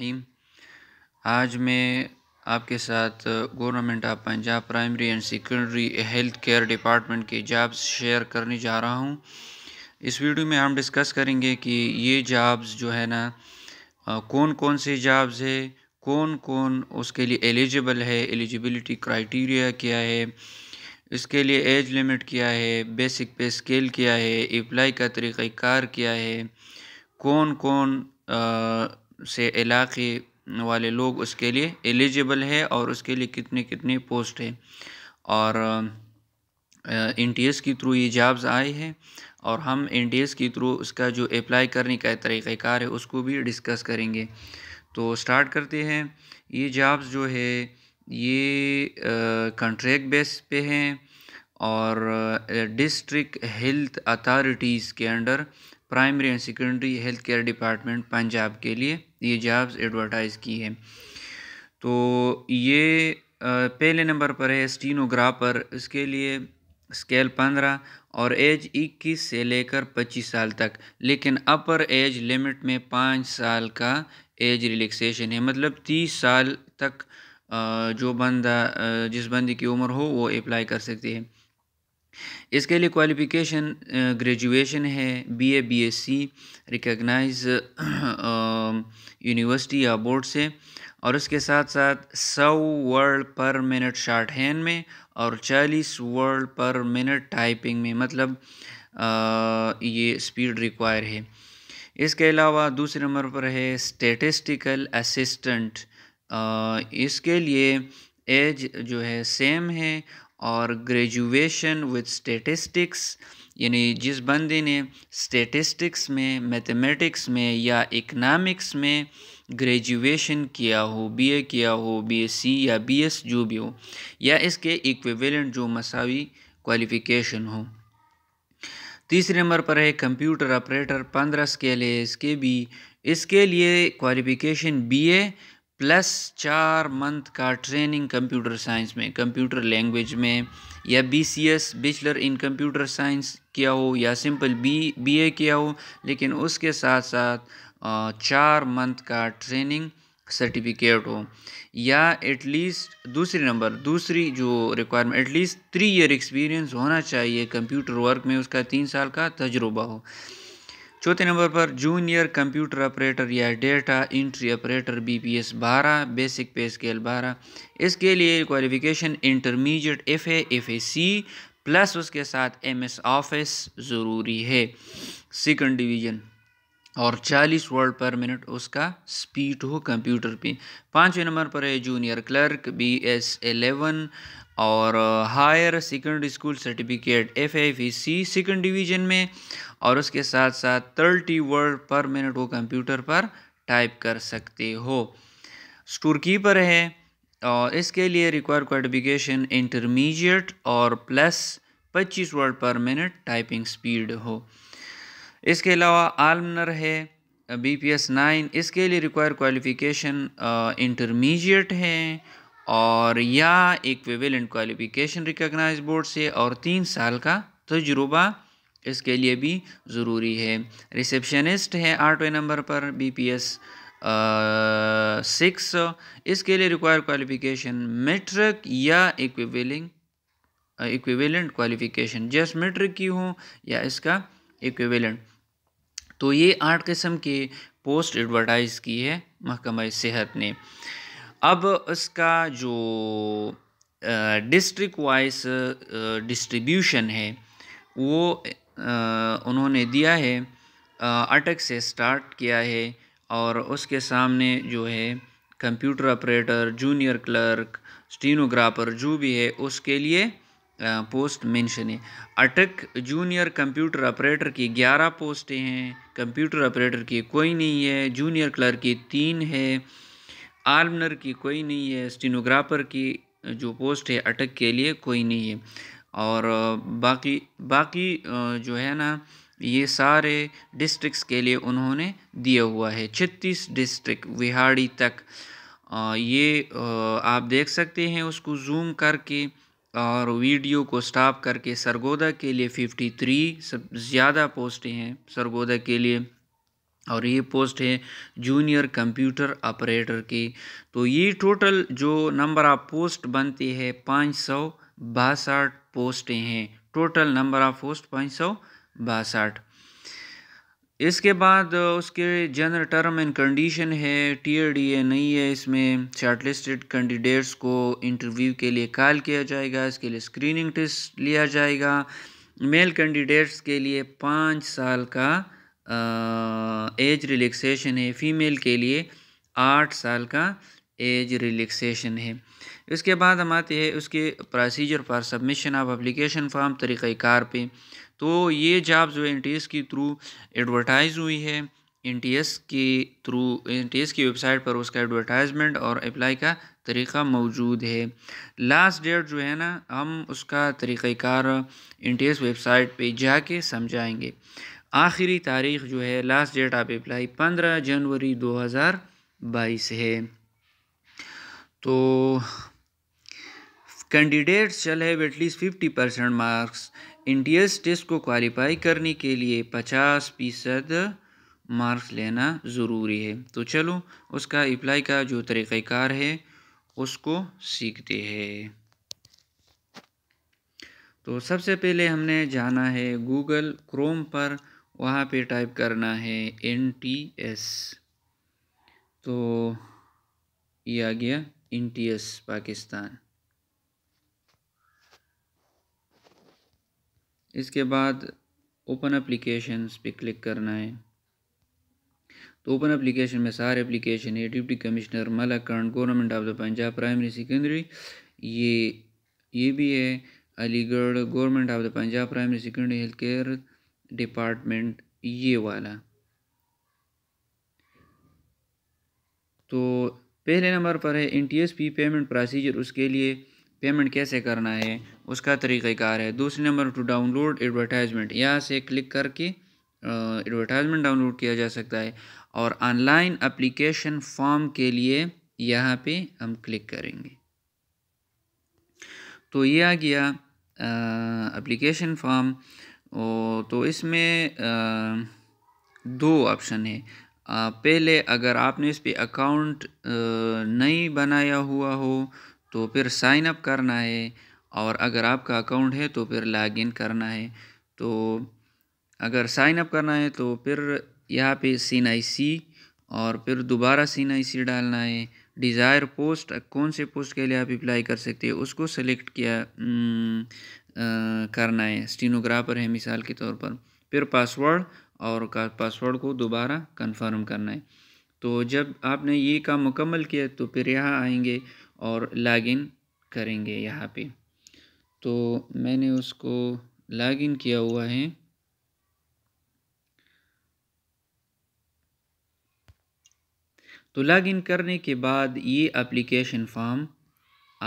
रहीम आज मैं आपके साथ government of Punjab primary and secondary health care department के जॉब्स शेयर करने जा रहा हूँ इस वीडियो में हम डिस्कस करेंगे कि ये जॉब्स जो है ना कौन कौन से जॉब्स है कौन कौन उसके लिए एलिजिबल है एलिजिबिलिटी क्राइटेरिया क्या है इसके लिए एज लिमिट क्या है बेसिक पे स्केल क्या है अप्लाई का तरीक़ार क्या है कौन कौन से इलाके वाले लोग उसके लिए एलिजिबल है और उसके लिए कितने कितने पोस्ट है और एन टी एस के थ्रू ये जॉब्स आए हैं और हम एन टी एस के थ्रू उसका जो अप्लाई करने का तरीक़ार है उसको भी डिस्कस करेंगे तो स्टार्ट करते हैं ये जॉब्स जो है ये कंट्रैक्ट बेस पे हैं और डिस्ट्रिक्ट हेल्थ अथॉरिटीज़ के under primary and secondary health care department Punjab के लिए ये जॉब्स एडवर्टाइज़ की है तो ये पहले नंबर पर है स्टीनोग्राफर इसके लिए स्केल पंद्रह और एज इक्कीस से लेकर पच्चीस साल तक लेकिन अपर एज लिमिट में पाँच साल का एज रिलैक्सेशन है मतलब तीस साल तक जो बंदा जिस बंदी की उम्र हो वो अप्लाई कर सकती है इसके लिए क्वालिफ़िकेशन ग्रेजुएशन है B A B S C university या बोर्ड से और उसके साथ साथ सौ word per minute short hand में और चालीस वर्ड पर मिनट टाइपिंग में मतलब आ, ये स्पीड रिक्वायर है इसके अलावा दूसरे नंबर पर है स्टेटिस्टिकल असिस्टेंट इसके लिए एज जो है सेम है और ग्रेजुएशन विद स्टेटिस्टिक्स यानी जिस बंदे ने स्टेटिस्टिक्स में मैथमेटिक्स में या इकनॉमिक्स में ग्रेजुएशन किया हो बीए किया हो बीएससी या बीएस जो भी हो या इसके इक्विवेलेंट जो मसावी क्वालिफ़िकेशन हो तीसरे नंबर पर है कंप्यूटर ऑपरेटर पंद्रह स्केल है इसके भी इसके लिए क्वालिफ़िकेशन बीए प्लस चार मंथ का ट्रेनिंग कंप्यूटर साइंस में कंप्यूटर लैंग्वेज में या B C S bachelor in computer science किया हो या सिंपल बी बी ए किया हो लेकिन उसके साथ साथ चार मंथ का ट्रेनिंग सर्टिफिकेट हो या एटलीस्ट दूसरी नंबर दूसरी जो requirement at least three year experience होना चाहिए कंप्यूटर वर्क में उसका तीन साल का तजुर्बा हो चौथे नंबर पर जूनियर कंप्यूटर ऑपरेटर या data entry operator B P S बारह बेसिक पे स्केल बारह इसके लिए qualification intermediate F A F A C plus उसके साथ एम एस ऑफिस ज़रूरी है सेकंड डिवीज़न और 40 वर्ड पर मिनट उसका स्पीड हो कंप्यूटर पे पाँचवें नंबर पर है junior clerk B S eleven और higher secondary school certificate F I V C second division में और उसके साथ साथ थर्टी वर्ड पर मिनट वो कंप्यूटर पर टाइप कर सकते हो स्टोर कीपर है और इसके लिए रिक्वायर क्वालिफिकेशन इंटरमीडिएट और प्लस पच्चीस word per minute typing speed हो इसके अलावा आलमनर है बी पी एस नाइन इसके लिए रिक्वायर क्वालिफिकेशन इंटरमीडिएट है और या इक्विवेलेंट क्वालिफिकेशन रिकॉगनाइज बोर्ड से और तीन साल का तजुर्बा इसके लिए भी ज़रूरी है रिसेप्शनिस्ट है आठवें नंबर पर बीपीएस सिक्स इसके लिए रिक्वायर क्वालिफिकेशन मेट्रिक या equivalent equivalent qualification just matric की हो या इसका इक्विवेलेंट तो ये आठ किस्म के पोस्ट एडवर्टाइज़ की है महकमा सेहत ने अब इसका जो डिस्ट्रिक्ट वाइज डिस्ट्रीब्यूशन है वो उन्होंने दिया है अटक से स्टार्ट किया है और उसके सामने जो है computer operator junior clerk stenographer जो भी है उसके लिए पोस्ट मेंशन है अटक जूनियर कंप्यूटर ऑपरेटर की ग्यारह पोस्टें हैं कंप्यूटर ऑपरेटर की कोई नहीं है जूनियर क्लर्क की तीन है आर्मनर की कोई नहीं है स्टिनोग्राफर की जो पोस्ट है अटक के लिए कोई नहीं है और बाकी बाकी जो है ना ये सारे डिस्ट्रिक्ट्स के लिए उन्होंने दिया हुआ है छत्तीस डिस्ट्रिक्ट विहाड़ी तक ये आप देख सकते हैं उसको जूम करके और वीडियो को स्टॉप करके सरगोदा के लिए 53 सब ज़्यादा पोस्टें हैं सरगोदा के लिए और ये पोस्ट है जूनियर कंप्यूटर ऑपरेटर की तो ये टोटल जो नंबर ऑफ़ पोस्ट बनती है पाँच सौ बासठ पोस्टें हैं टोटल नंबर ऑफ़ पोस्ट पाँच सौ बासठ इसके बाद उसके जनरल टर्म एंड कंडीशन है डी ए नहीं है इसमें शार्ट लिस्टेड कैंडिडेट्स को इंटरव्यू के लिए कॉल किया जाएगा इसके लिए स्क्रीनिंग टेस्ट लिया जाएगा मेल कैंडिडेट्स के लिए पाँच साल का एज रिलैक्सेशन है फ़ीमेल के लिए आठ साल का एज रिलैक्सेशन है इसके बाद हम आते हैं उसके प्रोसीजर पर सबमिशन ऑफ अप्लीकेशन फॉर्म तरीक़ार पे तो ये जॉब जो है एन के थ्रू एडवर्टाइज़ हुई है एन के थ्रू एन की वेबसाइट पर उसका एडवर्टाइजमेंट और अप्लाई का तरीक़ा मौजूद है लास्ट डेट जो है ना हम उसका तरीक़ार एन वेबसाइट पे जाके समझाएंगे आखिरी तारीख जो है लास्ट डेट आप अप्लाई पंद्रह जनवरी दो हज़ार बाईस है तो कैंडिडेट्स चल है at least fifty percent marks S test को क्वालिफाई करने के लिए पचास फीसद मार्क्स लेना ज़रूरी है तो चलो उसका अप्लाई का जो तरीक़ाकार है उसको सीखते हैं तो सबसे पहले हमने जाना है गूगल क्रोम पर वहाँ पे टाइप करना है एन टी एस तो ये आ गया एन टी एस पाकिस्तान इसके बाद ओपन एप्लीकेशंस पे क्लिक करना है तो ओपन एप्लीकेशन में सारे एप्लीकेशन है deputy commissioner Malakand government of the Punjab primary secondary ये ये भी है Aligarh government of the Punjab primary secondary health care department ये वाला तो पहले नंबर पर है N T S P payment procedure उसके लिए पेमेंट कैसे करना है उसका कार है दूसरे नंबर टू डाउनलोड एडवर्टाइजमेंट यहाँ से क्लिक करके एडवर्टाइजमेंट डाउनलोड किया जा सकता है और ऑनलाइन अप्लीकेशन फॉर्म के लिए यहाँ पे हम क्लिक करेंगे तो ये आ गया एप्लीकेशन फॉर्म ओ, तो इसमें आ, दो ऑप्शन है आ, पहले अगर आपने इस पर अकाउंट नहीं बनाया हुआ हो तो फिर साइन अप करना है और अगर आपका अकाउंट है तो फिर लॉगिन करना है तो अगर साइन अप करना है तो फिर यहाँ पे सीन आई सी और फिर दोबारा सीन आई सी डालना है डिज़ायर पोस्ट कौन से पोस्ट के लिए आप अप्लाई कर सकते हैं उसको सेलेक्ट किया करना है स्टीनोग्राफर है मिसाल के तौर पर फिर पासवर्ड और पासवर्ड को दोबारा कंफर्म करना है तो जब आपने ये काम मुकम्मल किया तो फिर यहाँ आएंगे और लॉगिन करेंगे यहाँ पे तो मैंने उसको लॉगिन किया हुआ है तो लॉगिन करने के बाद ये एप्लीकेशन फॉर्म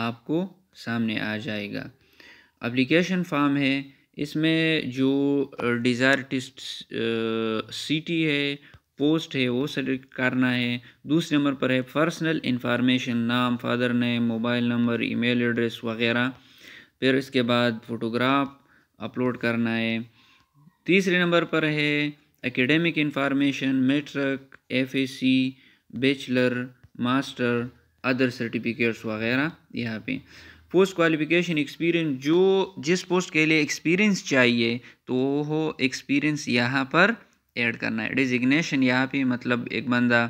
आपको सामने आ जाएगा अप्लीकेशन फार्म है इसमें जो डिज़ायर टिस्ट सिटी है पोस्ट है वो सेलेक्ट करना है दूसरे नंबर पर है पर्सनल इंफॉर्मेशन नाम father name mobile number email address वगैरह फिर इसके बाद फ़ोटोग्राफ अपलोड करना है तीसरे नंबर पर है academic information matric FSC bachelor master other certificates वगैरह यहाँ पे पोस्ट क्वालिफ़िकेशन एक्सपीरियंस जो जिस पोस्ट के लिए एक्सपीरियंस चाहिए तो वो एक्सपीरियंस यहाँ पर ऐड करना है डिजिग्नेशन यहाँ पे मतलब एक बंदा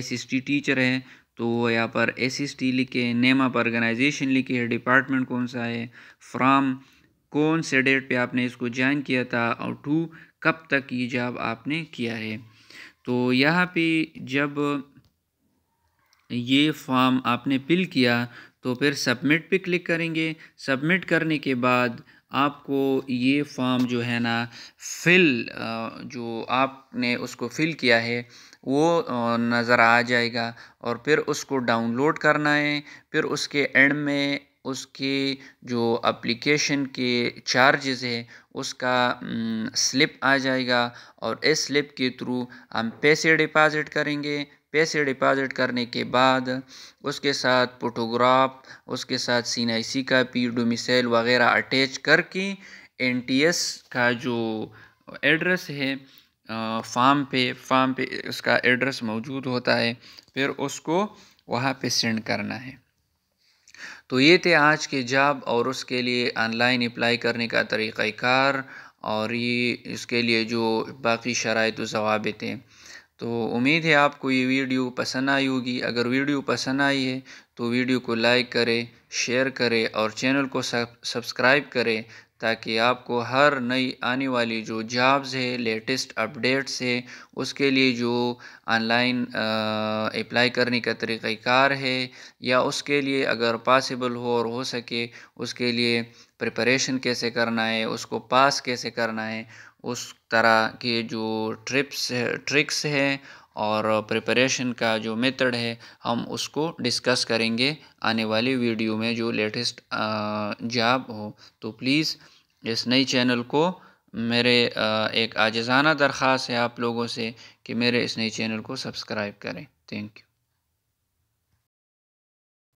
एसएसटी टीचर है तो वो यहाँ पर टी लिखे नेम ऑफ ऑर्गेनाइजेशन लिखे डिपार्टमेंट कौन सा है फ्राम कौन से डेट पे आपने इसको ज्वाइन किया था और टू कब तक ये जॉब आपने किया है तो यहाँ पे जब ये फॉर्म आपने फिल किया तो फिर सबमिट पे क्लिक करेंगे सबमिट करने के बाद आपको ये फॉर्म जो है ना फिल जो आपने उसको फिल किया है वो नज़र आ जाएगा और फिर उसको डाउनलोड करना है फिर उसके एंड में उसके जो अप्लीकेशन के चार्जेस है उसका स्लिप आ जाएगा और इस स्लिप के थ्रू हम पैसे डिपॉज़िट करेंगे पैसे डिपॉज़िट करने के बाद उसके साथ फोटोग्राफ उसके साथ सी I C copy domicile वगैरह अटैच करके एन टी एस का जो एड्रेस है फार्म पे फार्म पे उसका एड्रेस मौजूद होता है फिर उसको वहाँ पे सेंड करना है तो ये थे आज के जॉब और उसके लिए ऑनलाइन अप्लाई करने का तरीक़ार और ये इसके लिए जो बाकी शराइ जवाबित हैं तो उम्मीद है आपको ये वीडियो पसंद आई होगी अगर वीडियो पसंद आई है तो वीडियो को लाइक करें शेयर करें और चैनल को सब्सक्राइब करें ताकि आपको हर नई आने वाली जो जॉब्स है लेटेस्ट अपडेट्स है उसके लिए जो ऑनलाइन अप्लाई करने का तरीक़ार है या उसके लिए अगर पॉसिबल हो और हो सके उसके लिए प्रिपरेशन कैसे करना है उसको पास कैसे करना है उस तरह के जो ट्रिप्स ट्रिक्स हैं और प्रिपरेशन का जो मेथड है हम उसको डिस्कस करेंगे आने वाली वीडियो में जो लेटेस्ट जॉब हो तो प्लीज़ इस नई चैनल को मेरे एक आज़ाना दरख्वास है आप लोगों से कि मेरे इस नई चैनल को सब्सक्राइब करें थैंक यू